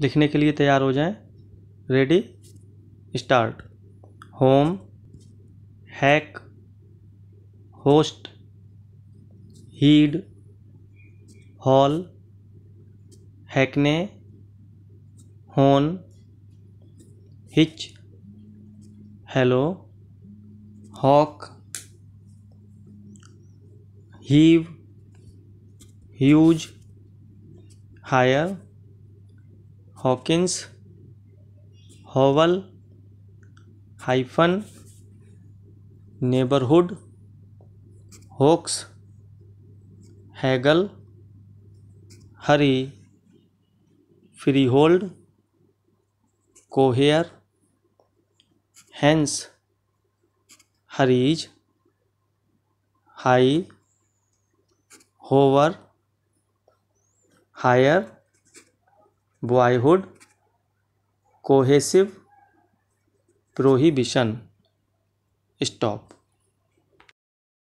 लिखने के लिए तैयार हो जाएं ready start home hack host heed hall hackney hone hitch hello hawk heave huge hire Hawkins howl hyphen neighbourhood hoax haggle hurry freehold cohere hence hurries high hover higher boyhood cohesive prohibition stop